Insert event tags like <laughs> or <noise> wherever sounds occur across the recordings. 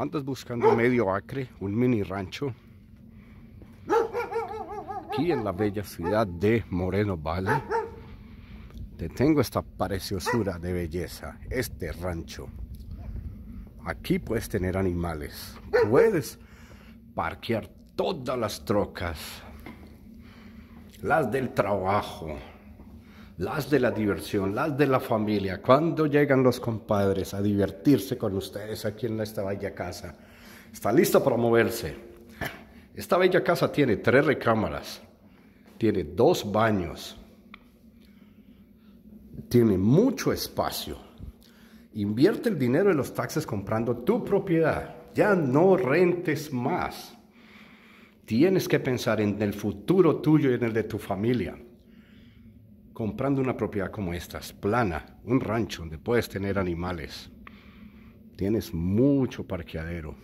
Andas buscando medio acre, un mini rancho. Aquí en la bella ciudad de Moreno Valley. Te tengo esta preciosura de belleza, este rancho. Aquí puedes tener animales. Puedes parquear todas las trocas. Las del trabajo, las de la diversión, las de la familia. ...cuando llegan los compadres a divertirse con ustedes aquí en esta bella casa? ¿Está listo para moverse? <laughs> Esta bella casa tiene tres recámaras, tiene dos baños, tiene mucho espacio. Invierte el dinero de los taxes comprando tu propiedad. Ya no rentes más. Tienes que pensar en el futuro tuyo y en el de tu familia comprando una propiedad como estas, plana, un rancho donde puedes tener animales, tienes mucho parqueadero.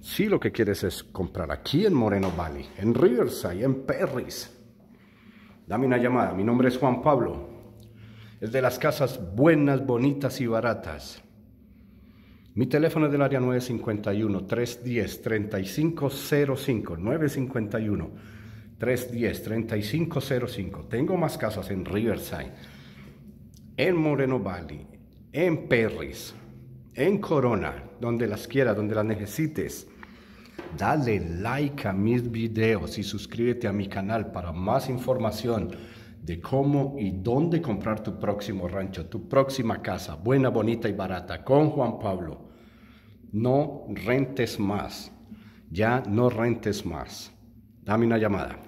Si lo que quieres es comprar aquí en Moreno Valley, en Riverside, en Perris, dame una llamada. Mi nombre es Juan Pablo. Es de las casas buenas, bonitas y baratas. Mi teléfono es del área 951-310-3505. 951. 310-3505. Tengo más casas en Riverside, en Moreno Valley, en Perris, en Corona, donde las quieras, donde las necesites. Dale like a mis videos y suscríbete a mi canal para más información de cómo y dónde comprar tu próximo rancho, tu próxima casa, buena, bonita y barata, con Juan Pablo. No rentes más, ya no rentes más. Dame una llamada.